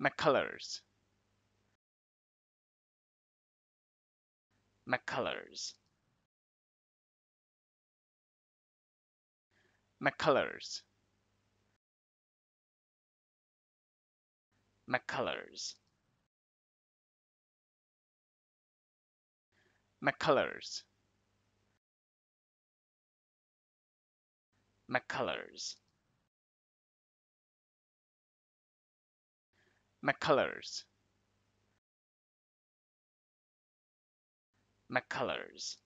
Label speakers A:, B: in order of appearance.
A: mccullers mccullers mccullers mccullers mccullers mccullers McCullers. McCullers